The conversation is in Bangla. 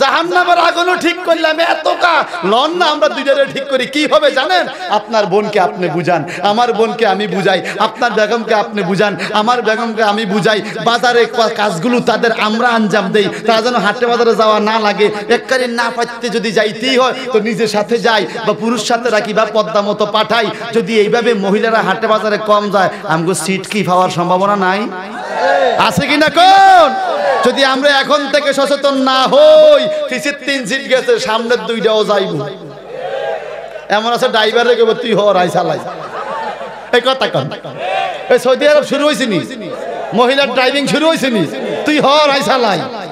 জাহান্নামের আগুনও ঠিক করলাম এত কা লন না আমরা দুইটারে ঠিক করি কি হবে জানেন আপনার বোনকে আপনি বুঝান আমার বোনকে আমি বুঝাই আপনার বেগমকে আপনি বুঝান আমার বেগমকে আমি বুঝাই বাজারে কাজগুলো তাদের আমরা আঞ্জাম দেই তারা যেন হাটে বাজারে যাওয়া না লাগে এককারে না পাইতে যদি যাইতেই হয় তো নিজের সাথে যাই বা পুরুষ সাথে রাখি বা পদ্মা মতো পাঠাই যদি এইভাবে মহিলারা হাটে বাজারে কম যায় আমগো সিট কি পাওয়ার সম্ভাবনা নাই আছে কিনা কোন যদি আমরা এখন থেকে সচেতন না হই তিসির তিন সিট গেছে সামনের দুইটাও যাইব এমন আছে ড্রাইভারে কেবল তুই হাই চালাই এই কথা কথা এই সৌদি আরব শুরু হয়েছিনি মহিলার ড্রাইভিং শুরু হয়েছিনি তুই হাই চালাই